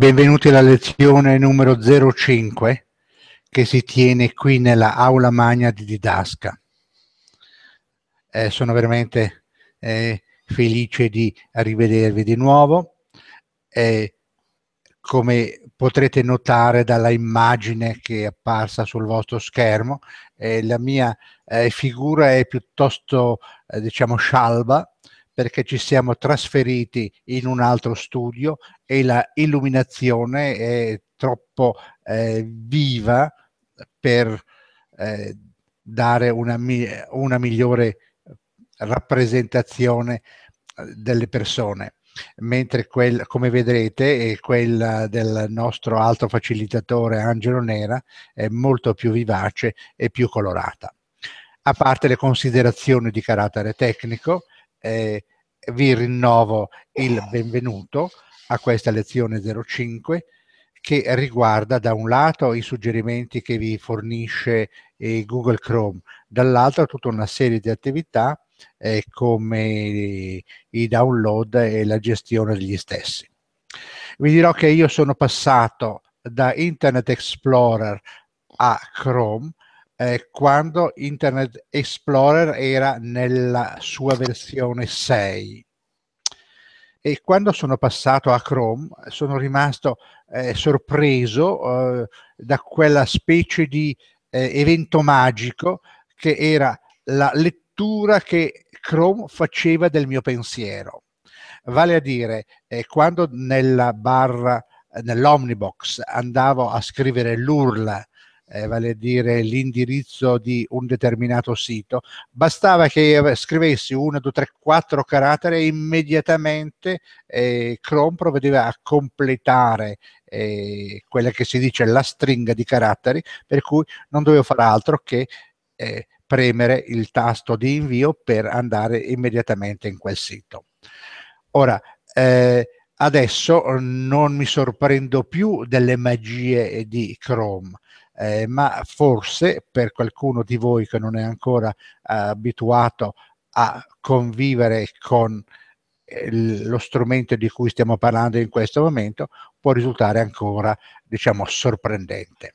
Benvenuti alla lezione numero 05 che si tiene qui nella aula magna di Didasca. Eh, sono veramente eh, felice di rivedervi di nuovo. Eh, come potrete notare dalla immagine che è apparsa sul vostro schermo, eh, la mia eh, figura è piuttosto, eh, diciamo, scialba, perché ci siamo trasferiti in un altro studio e la illuminazione è troppo eh, viva per eh, dare una, una migliore rappresentazione eh, delle persone mentre quel, come vedrete quella del nostro altro facilitatore Angelo Nera è molto più vivace e più colorata. A parte le considerazioni di carattere tecnico, eh, vi rinnovo il benvenuto a questa lezione 05 che riguarda da un lato i suggerimenti che vi fornisce eh, Google Chrome, dall'altro tutta una serie di attività eh, come i download e la gestione degli stessi. Vi dirò che io sono passato da Internet Explorer a Chrome eh, quando Internet Explorer era nella sua versione 6 e quando sono passato a Chrome sono rimasto eh, sorpreso eh, da quella specie di eh, evento magico che era la lettura che Chrome faceva del mio pensiero. Vale a dire, eh, quando nella barra nell'omnibox andavo a scrivere l'urla eh, vale a dire l'indirizzo di un determinato sito, bastava che scrivessi 1, 2, 3, 4 caratteri e immediatamente eh, Chrome provvedeva a completare eh, quella che si dice la stringa di caratteri, per cui non dovevo fare altro che eh, premere il tasto di invio per andare immediatamente in quel sito. Ora, eh, adesso non mi sorprendo più delle magie di Chrome, eh, ma forse per qualcuno di voi che non è ancora eh, abituato a convivere con eh, lo strumento di cui stiamo parlando in questo momento può risultare ancora diciamo sorprendente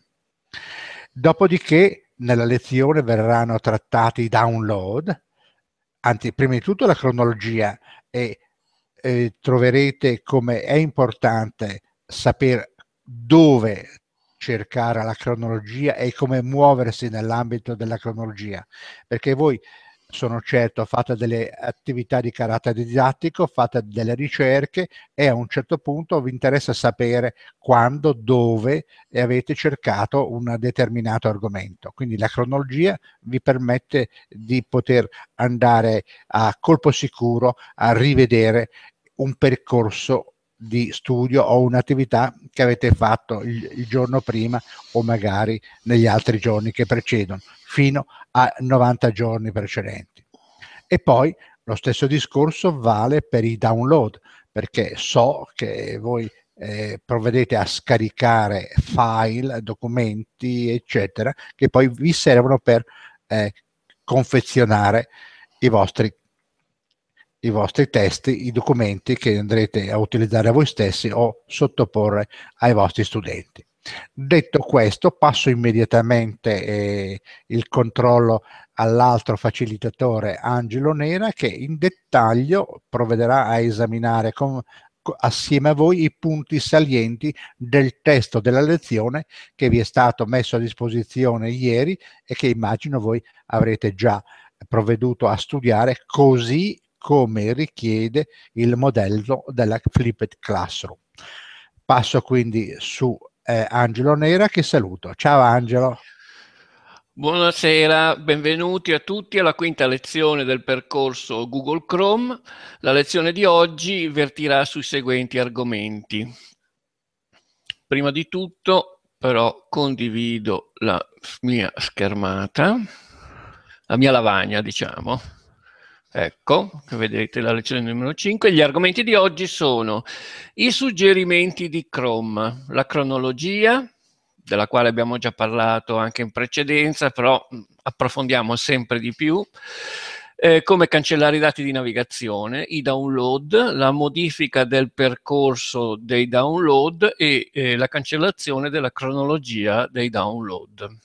dopodiché nella lezione verranno trattati i download anzi prima di tutto la cronologia e eh, troverete come è importante sapere dove cercare la cronologia e come muoversi nell'ambito della cronologia, perché voi sono certo fate delle attività di carattere didattico, fate delle ricerche e a un certo punto vi interessa sapere quando, dove e avete cercato un determinato argomento. Quindi la cronologia vi permette di poter andare a colpo sicuro a rivedere un percorso di studio o un'attività che avete fatto il, il giorno prima o magari negli altri giorni che precedono, fino a 90 giorni precedenti. E poi lo stesso discorso vale per i download, perché so che voi eh, provvedete a scaricare file, documenti, eccetera, che poi vi servono per eh, confezionare i vostri i vostri testi, i documenti che andrete a utilizzare voi stessi o sottoporre ai vostri studenti. Detto questo, passo immediatamente eh, il controllo all'altro facilitatore Angelo Nera che in dettaglio provvederà a esaminare con, assieme a voi i punti salienti del testo della lezione che vi è stato messo a disposizione ieri e che immagino voi avrete già provveduto a studiare così come richiede il modello della Flipped Classroom. Passo quindi su eh, Angelo Nera che saluto. Ciao Angelo. Buonasera, benvenuti a tutti alla quinta lezione del percorso Google Chrome. La lezione di oggi vertirà sui seguenti argomenti. Prima di tutto però condivido la mia schermata, la mia lavagna diciamo. Ecco, vedete la lezione numero 5. Gli argomenti di oggi sono i suggerimenti di Chrome, la cronologia, della quale abbiamo già parlato anche in precedenza, però mm, approfondiamo sempre di più, eh, come cancellare i dati di navigazione, i download, la modifica del percorso dei download e eh, la cancellazione della cronologia dei download.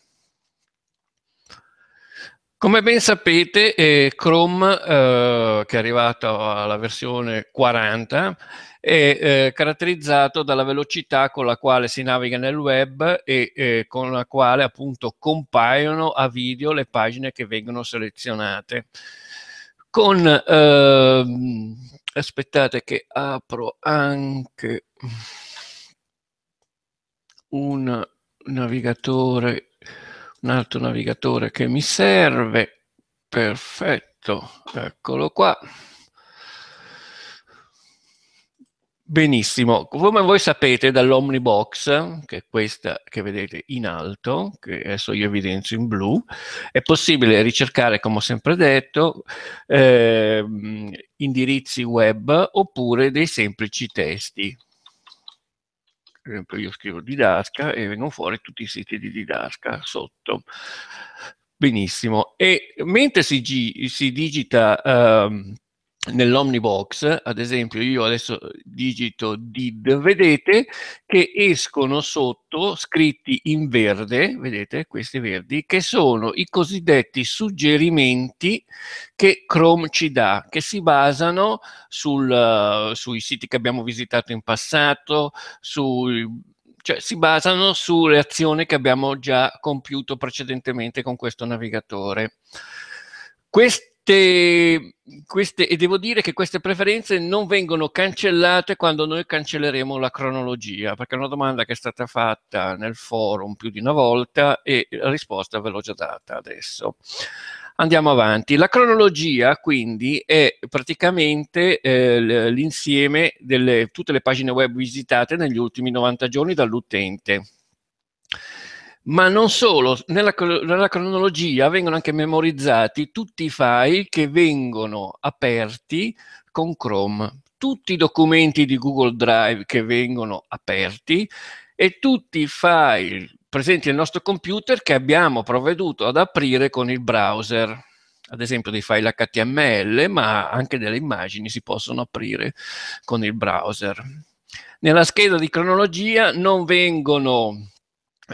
Come ben sapete, eh, Chrome, eh, che è arrivato alla versione 40, è eh, caratterizzato dalla velocità con la quale si naviga nel web e eh, con la quale appunto compaiono a video le pagine che vengono selezionate. Con, ehm, aspettate che apro anche un navigatore un altro navigatore che mi serve, perfetto, eccolo qua. Benissimo, come voi sapete dall'Omnibox, che è questa che vedete in alto, che adesso io evidenzio in blu, è possibile ricercare, come ho sempre detto, eh, indirizzi web oppure dei semplici testi per esempio io scrivo Didasca e vengono fuori tutti i siti di Didasca sotto. Benissimo. E mentre si, si digita... Um, nell'omnibox, ad esempio io adesso eh, digito did, vedete che escono sotto scritti in verde, vedete questi verdi, che sono i cosiddetti suggerimenti che Chrome ci dà, che si basano sul, eh, sui siti che abbiamo visitato in passato, sui cioè si basano sulle azioni che abbiamo già compiuto precedentemente con questo navigatore. Quest queste, queste, e devo dire che queste preferenze non vengono cancellate quando noi cancelleremo la cronologia, perché è una domanda che è stata fatta nel forum più di una volta e la risposta ve l'ho già data adesso. Andiamo avanti. La cronologia quindi è praticamente eh, l'insieme di tutte le pagine web visitate negli ultimi 90 giorni dall'utente. Ma non solo, nella, nella, cronologia vengono anche memorizzati tutti i file che vengono aperti con Chrome, tutti i documenti di Google Drive che vengono aperti e tutti i file presenti nel nostro computer che abbiamo provveduto ad aprire con il browser. Ad esempio dei file HTML, ma anche delle immagini si possono aprire con il browser. Nella scheda di cronologia non vengono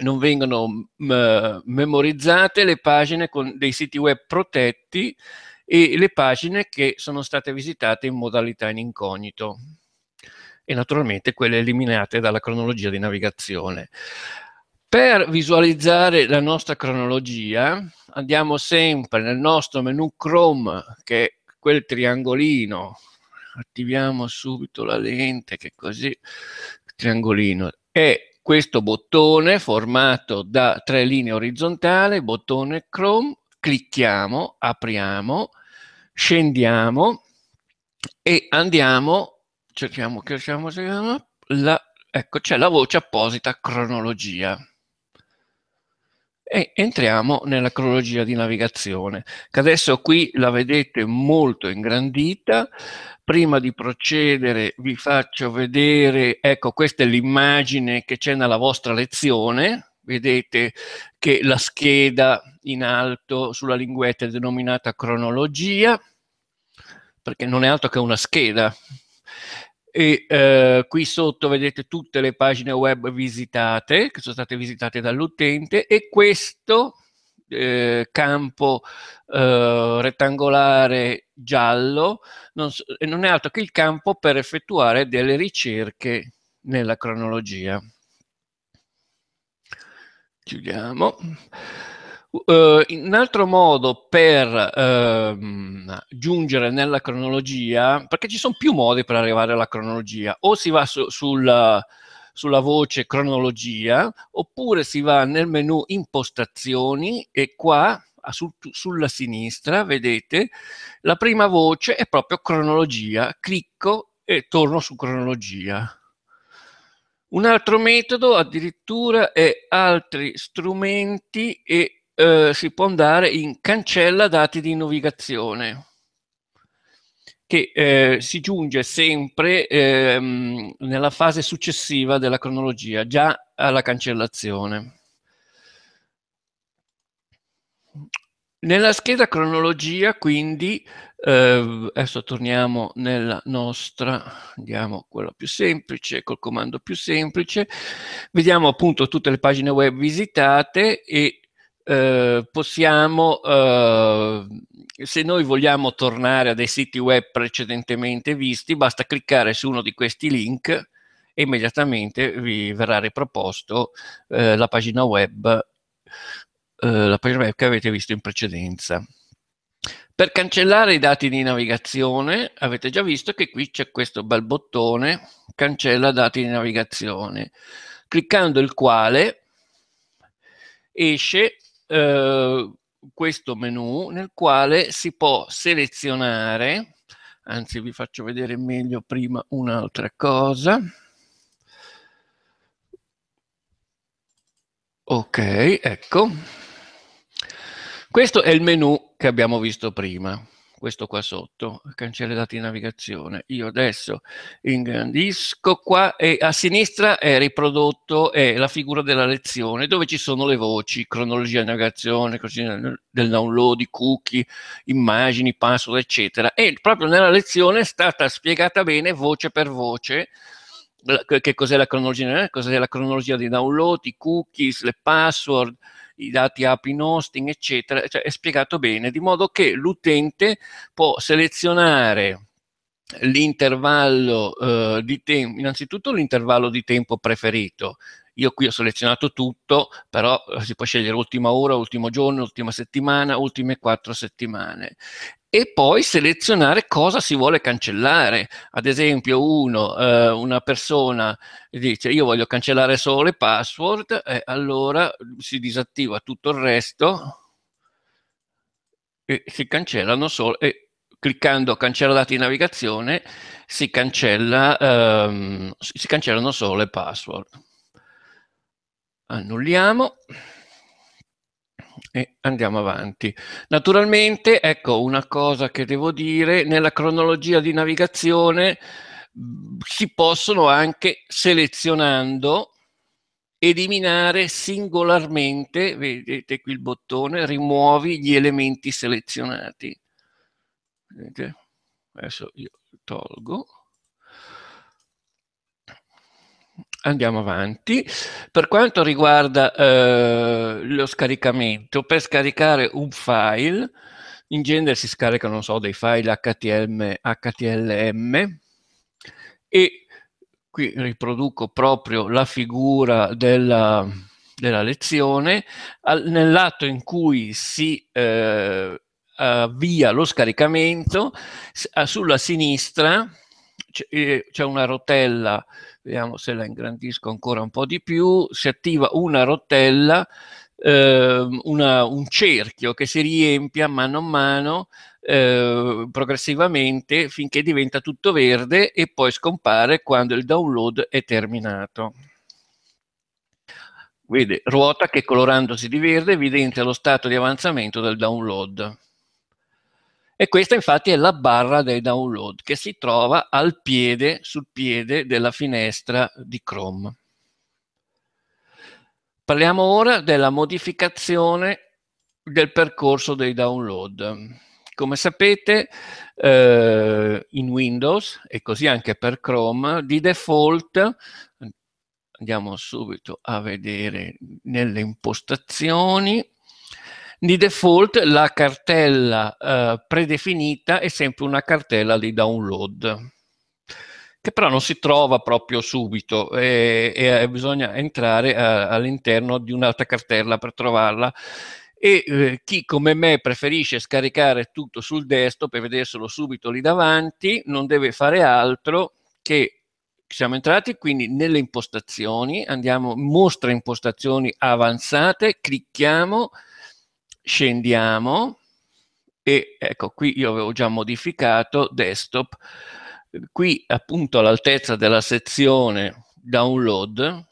non vengono mm, memorizzate le pagine con dei siti web protetti e le pagine che sono state visitate in modalità in incognito e naturalmente quelle eliminate dalla cronologia di navigazione. Per visualizzare la nostra cronologia andiamo sempre nel nostro menu Chrome che è quel triangolino, attiviamo subito la lente che così, triangolino, e questo bottone formato da tre linee orizzontali, bottone Chrome, clicchiamo, apriamo, scendiamo e andiamo, cerchiamo, cerchiamo, cerchiamo la, ecco c'è la voce apposita cronologia. E entriamo nella cronologia di navigazione, che adesso qui la vedete molto ingrandita. Prima di procedere vi faccio vedere, ecco questa è l'immagine che c'è nella vostra lezione, vedete che la scheda in alto sulla linguetta è denominata cronologia, perché non è altro che una scheda, e eh, qui sotto vedete tutte le pagine web visitate che sono state visitate dall'utente e questo eh, campo eh, rettangolare giallo non, so, non è altro che il campo per effettuare delle ricerche nella cronologia chiudiamo Uh, eh, un altro modo per uh, giungere nella cronologia, perché ci sono più modi per arrivare alla cronologia, o si va su, sulla, sulla voce cronologia, oppure si va nel menu impostazioni e qua sul, sulla sinistra, vedete, la prima voce è proprio cronologia, clicco e torno su cronologia. Un altro metodo addirittura è altri strumenti e eh, si può andare in cancella dati di navigazione che eh, si giunge sempre ehm, nella fase successiva della cronologia, già alla cancellazione. Nella scheda cronologia, quindi, eh, adesso torniamo nella nostra, andiamo quella più semplice, col comando più semplice, vediamo appunto tutte le pagine web visitate e eh, possiamo, eh, se noi vogliamo tornare a dei siti web precedentemente visti, basta cliccare su uno di questi link e immediatamente vi verrà riproposto eh, la pagina web eh, la pagina web che avete visto in precedenza. Per cancellare i dati di navigazione avete già visto che qui c'è questo bel bottone cancella dati di navigazione, cliccando il quale esce eh, questo menu nel quale si può selezionare, anzi vi faccio vedere meglio prima un'altra cosa. Ok, ecco. Questo è il menu che abbiamo visto prima questo qua sotto, cancella dati di navigazione. Io adesso ingrandisco qua e a sinistra è riprodotto è la figura della lezione dove ci sono le voci, cronologia di navigazione, del download, i cookie, immagini, password, eccetera. E proprio nella lezione è stata spiegata bene voce per voce che cos'è la cronologia, eh? cos'è la cronologia di download, i cookies, le password, i dati API in hosting, eccetera, cioè è spiegato bene, di modo che l'utente può selezionare l'intervallo eh, di tempo, innanzitutto l'intervallo di tempo preferito, io qui ho selezionato tutto, però eh, si può scegliere ultima ora, ultimo giorno, ultima settimana, ultime quattro settimane e poi selezionare cosa si vuole cancellare. Ad esempio, uno, eh, una persona dice io voglio cancellare solo le password, e allora si disattiva tutto il resto e si cancellano solo, e cliccando cancella dati di navigazione si, cancella, ehm, si cancellano solo le password annulliamo e andiamo avanti. Naturalmente, ecco una cosa che devo dire, nella cronologia di navigazione si possono anche selezionando eliminare singolarmente, vedete qui il bottone, rimuovi gli elementi selezionati. Vedete? Adesso io tolgo andiamo avanti. Per quanto riguarda eh, lo scaricamento, per scaricare un file, in genere si scaricano, non so, dei file HTM, HTLM e qui riproduco proprio la figura della, della lezione. Al, nell'atto in cui si eh, avvia lo scaricamento, sulla sinistra eh, c'è una rotella, vediamo se la ingrandisco ancora un po' di più, si attiva una rotella, eh, una, un cerchio che si riempie a mano a mano eh, progressivamente finché diventa tutto verde e poi scompare quando il download è terminato. Vede, ruota che colorandosi di verde evidenzia lo stato di avanzamento del download. E questa infatti è la barra dei download che si trova al piede, sul piede della finestra di Chrome. Parliamo ora della modificazione del percorso dei download. Come sapete, eh, in Windows e così anche per Chrome, di default, andiamo subito a vedere nelle impostazioni, di default la cartella eh, predefinita è sempre una cartella di download, che però non si trova proprio subito e, e eh, bisogna entrare a, eh, all'interno di un'altra cartella per trovarla e eh, chi come me preferisce scaricare tutto sul desktop e vederselo subito lì davanti non deve fare altro che siamo entrati quindi nelle impostazioni, andiamo mostra impostazioni avanzate, clicchiamo scendiamo e ecco qui io avevo già modificato desktop qui appunto all'altezza della sezione download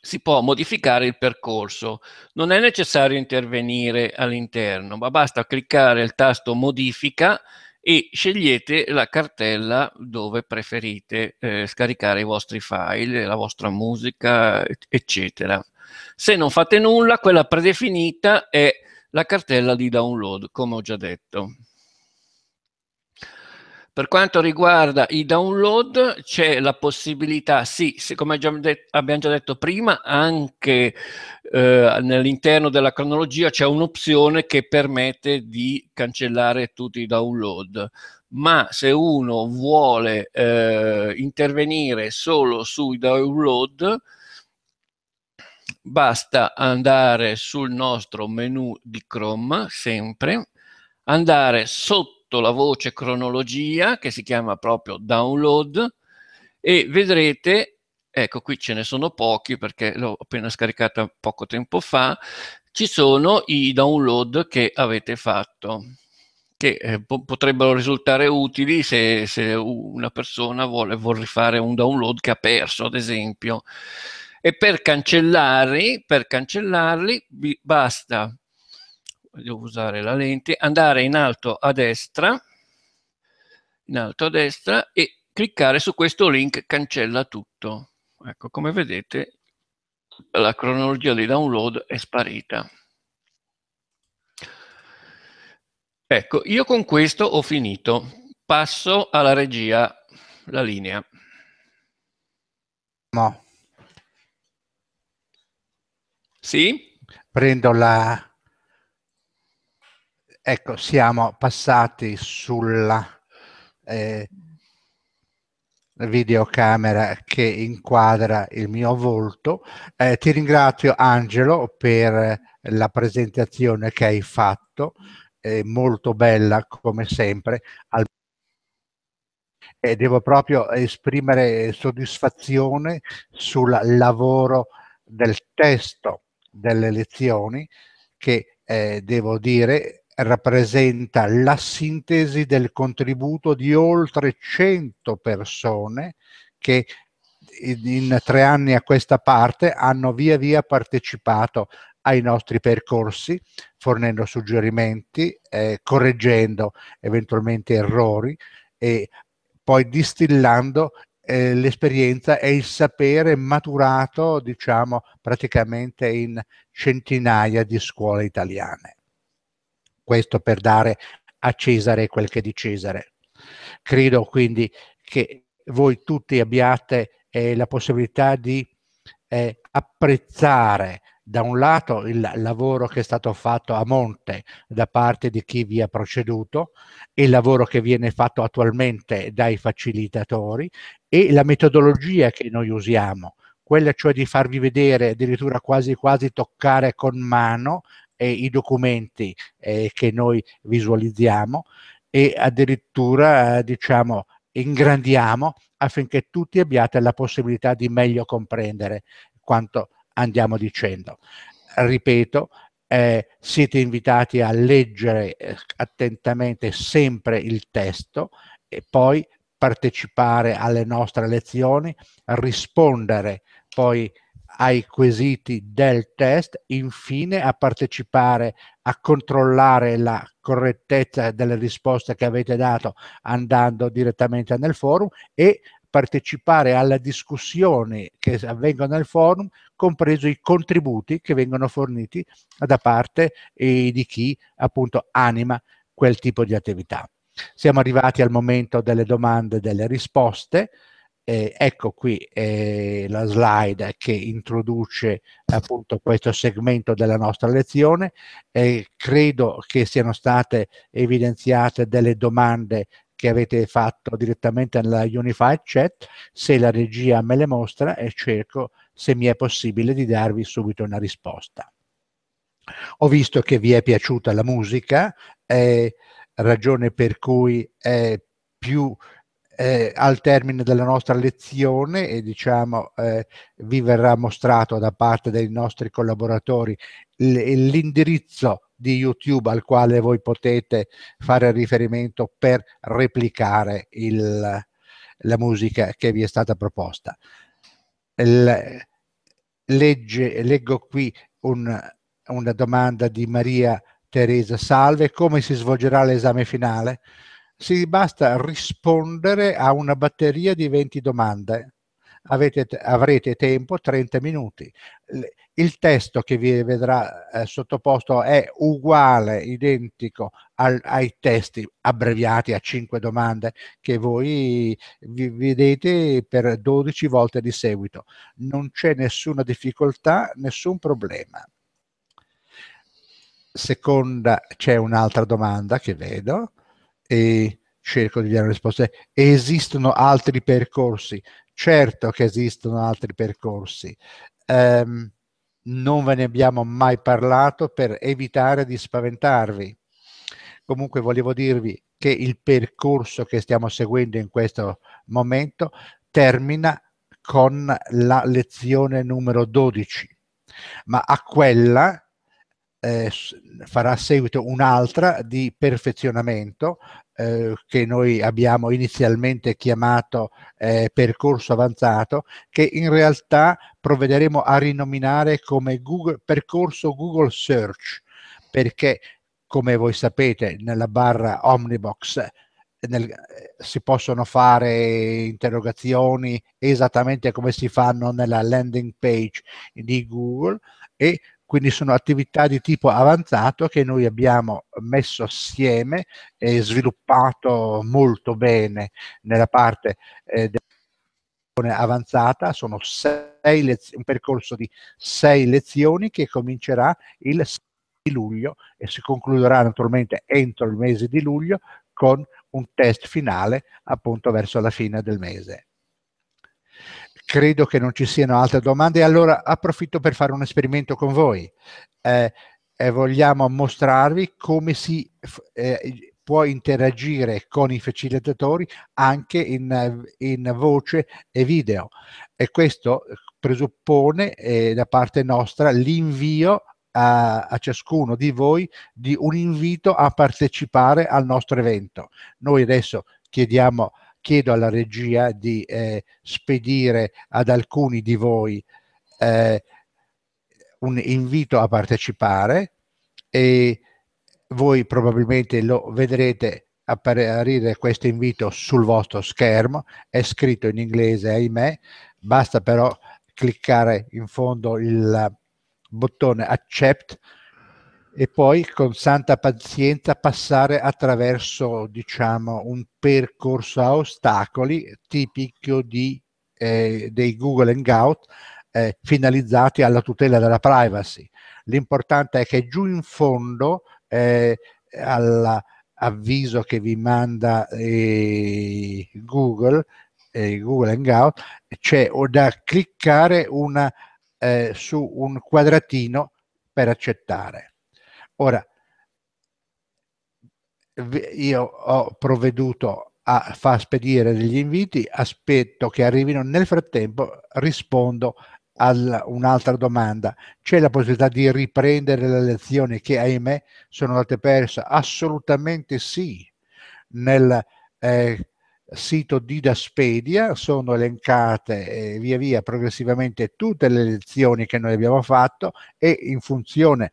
si può modificare il percorso non è necessario intervenire all'interno ma basta cliccare il tasto modifica e scegliete la cartella dove preferite eh, scaricare i vostri file la vostra musica eccetera se non fate nulla, quella predefinita è la cartella di download, come ho già detto. Per quanto riguarda i download, c'è la possibilità, sì, come abbiamo già detto prima, anche eh, all'interno della cronologia c'è un'opzione che permette di cancellare tutti i download, ma se uno vuole eh, intervenire solo sui download, basta andare sul nostro menu di Chrome, sempre, andare sotto la voce cronologia, che si chiama proprio download, e vedrete, ecco qui ce ne sono pochi perché l'ho appena scaricata poco tempo fa, ci sono i download che avete fatto che eh, potrebbero risultare utili se, se una persona vuole, vuole fare un download che ha perso, ad esempio e per cancellarli, per cancellarli basta, devo usare la lente, andare in alto a destra, in alto a destra e cliccare su questo link cancella tutto. Ecco, come vedete la cronologia di download è sparita. Ecco, io con questo ho finito. Passo alla regia la linea. No. Sì? Prendo la... Ecco, siamo passati sulla eh, videocamera che inquadra il mio volto. Eh, ti ringrazio Angelo per la presentazione che hai fatto, eh, molto bella come sempre. Al e devo proprio esprimere soddisfazione sul lavoro del testo delle lezioni che eh, devo dire rappresenta la sintesi del contributo di oltre 100 persone che in, tre anni a questa parte hanno via via partecipato ai nostri percorsi, fornendo suggerimenti, eh, correggendo eventualmente errori e poi distillando eh, l'esperienza e il sapere maturato, diciamo, praticamente in centinaia di scuole italiane. Questo per dare a Cesare quel che è di Cesare. Credo quindi che voi tutti abbiate eh, la possibilità di eh, apprezzare da un lato il lavoro che è stato fatto a monte da parte di chi vi ha proceduto, il lavoro che viene fatto attualmente dai facilitatori e la metodologia che noi usiamo, quella cioè di farvi vedere, addirittura quasi quasi toccare con mano eh, i documenti eh, che noi visualizziamo e addirittura eh, diciamo ingrandiamo affinché tutti abbiate la possibilità di meglio comprendere quanto andiamo dicendo. Ripeto, eh, siete invitati a leggere eh, attentamente sempre il testo e poi partecipare alle nostre lezioni, rispondere poi ai quesiti del test, infine a partecipare a controllare la correttezza delle risposte che avete dato andando direttamente nel forum e partecipare alle discussioni che avvengono nel forum, compreso i contributi che vengono forniti da parte eh, di chi appunto anima quel tipo di attività. Siamo arrivati al momento delle domande e delle risposte. Eh, ecco qui eh, la slide che introduce appunto questo segmento della nostra lezione. Eh, credo che siano state evidenziate delle domande che avete fatto direttamente nella Unified Chat. Se la regia me le mostra e cerco se mi è possibile di darvi subito una risposta. Ho visto che vi è piaciuta la musica. Eh, ragione per cui è più eh, al termine della nostra lezione e diciamo eh, vi verrà mostrato da parte dei nostri collaboratori l'indirizzo di YouTube al quale voi potete fare riferimento per replicare il, la musica che vi è stata proposta. Il, legge, leggo qui un, una domanda di Maria Teresa, salve, come si svolgerà l'esame finale? Si basta rispondere a una batteria di 20 domande. Avete, avrete tempo 30 minuti. Il testo che vi vedrà eh, sottoposto è uguale, identico al, ai testi abbreviati a 5 domande che voi vi vedete per 12 volte di seguito. Non c'è nessuna difficoltà, nessun problema seconda c'è un'altra domanda che vedo e cerco di dare una risposta. Esistono altri percorsi? Certo che esistono altri percorsi. Um, non ve ne abbiamo mai parlato per evitare di spaventarvi. Comunque volevo dirvi che il percorso che stiamo seguendo in questo momento termina con la lezione numero 12, ma a quella eh, farà seguito un'altra di perfezionamento eh, che noi abbiamo inizialmente chiamato eh, percorso avanzato, che in realtà provvederemo a rinominare come Google, percorso Google Search, perché come voi sapete nella barra Omnibox eh, nel, eh, si possono fare interrogazioni esattamente come si fanno nella landing page di Google e quindi sono attività di tipo avanzato che noi abbiamo messo assieme e sviluppato molto bene nella parte eh, avanzata, sono un percorso di sei lezioni che comincerà il 6 luglio e si concluderà naturalmente entro il mese di luglio con un test finale appunto verso la fine del mese credo che non ci siano altre domande, allora approfitto per fare un esperimento con voi. Eh, eh, vogliamo mostrarvi come si eh, può interagire con i facilitatori anche in, in voce e video. E questo presuppone eh, da parte nostra l'invio a, a, ciascuno di voi di un invito a partecipare al nostro evento. Noi adesso chiediamo chiedo alla regia di eh, spedire ad alcuni di voi eh, un invito a partecipare e voi probabilmente lo vedrete apparire questo invito sul vostro schermo, è scritto in inglese ahimè, basta però cliccare in fondo il eh, bottone accept e poi con santa pazienza passare attraverso diciamo, un percorso a ostacoli tipico di, eh, dei Google Hangout eh, finalizzati alla tutela della privacy. L'importante è che giù in fondo eh, all'avviso che vi manda eh, Google, eh, Google Hangout, c'è da cliccare una, eh, su un quadratino per accettare Ora, io ho provveduto a far spedire degli inviti, aspetto che arrivino, nel frattempo rispondo a un'altra domanda. C'è la possibilità di riprendere le lezioni che, ahimè, sono andate perse? Assolutamente sì. Nel eh, sito di Daspedia sono elencate eh, via via progressivamente tutte le lezioni che noi abbiamo fatto e in funzione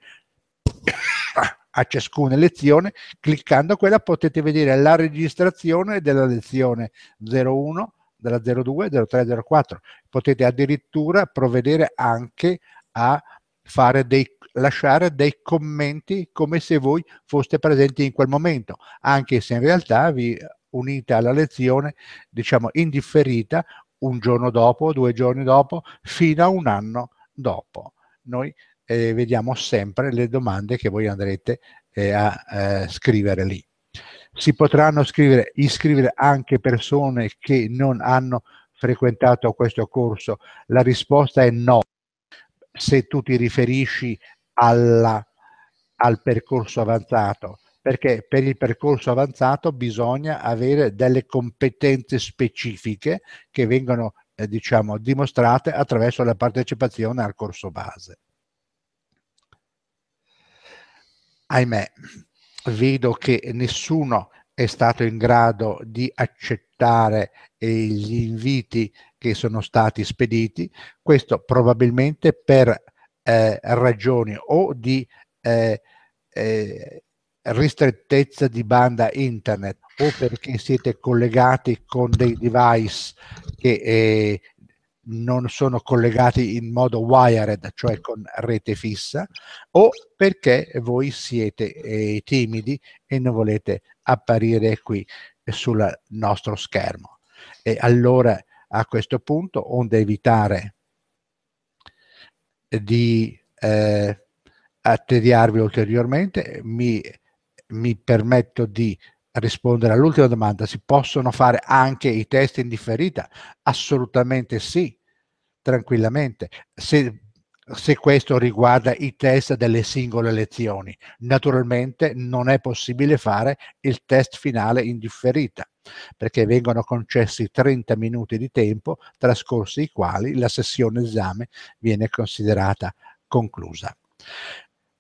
a ciascuna lezione, cliccando quella potete vedere la registrazione della lezione 01, della 02, 03, 04. Potete addirittura provvedere anche a fare dei lasciare dei commenti come se voi foste presenti in quel momento, anche se in realtà vi unite alla lezione, diciamo, indifferita un giorno dopo, due giorni dopo, fino a un anno dopo. Noi eh, vediamo sempre le domande che voi andrete eh, a eh, scrivere lì. Si potranno scrivere, iscrivere anche persone che non hanno frequentato questo corso? La risposta è no, se tu ti riferisci alla, al percorso avanzato perché per il percorso avanzato bisogna avere delle competenze specifiche che vengono eh, diciamo, dimostrate attraverso la partecipazione al corso base. ahimè, vedo che nessuno è stato in grado di accettare eh, gli inviti che sono stati spediti, questo probabilmente per eh, ragioni o di eh, eh, ristrettezza di banda internet o perché siete collegati con dei device che eh, non sono collegati in modo wired, cioè con rete fissa, o perché voi siete eh, timidi e non volete apparire qui sul nostro schermo. E allora a questo punto, onde evitare di eh, attediarvi ulteriormente, mi, mi permetto di rispondere all'ultima domanda, si possono fare anche i test in differita? Assolutamente sì, tranquillamente, se, se questo riguarda i test delle singole lezioni. Naturalmente non è possibile fare il test finale in differita, perché vengono concessi 30 minuti di tempo, trascorsi i quali la sessione esame viene considerata conclusa.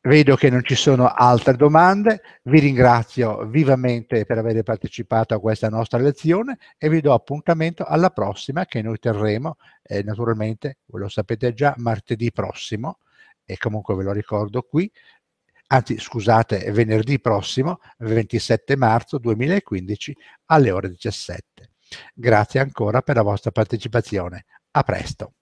Vedo che non ci sono altre domande, vi ringrazio vivamente per aver partecipato a questa nostra lezione e vi do appuntamento alla prossima che noi terremo, eh, naturalmente, lo sapete già, martedì prossimo e comunque ve lo ricordo qui, anzi scusate, venerdì prossimo, 27 marzo 2015 alle ore 17. Grazie ancora per la vostra partecipazione, a presto.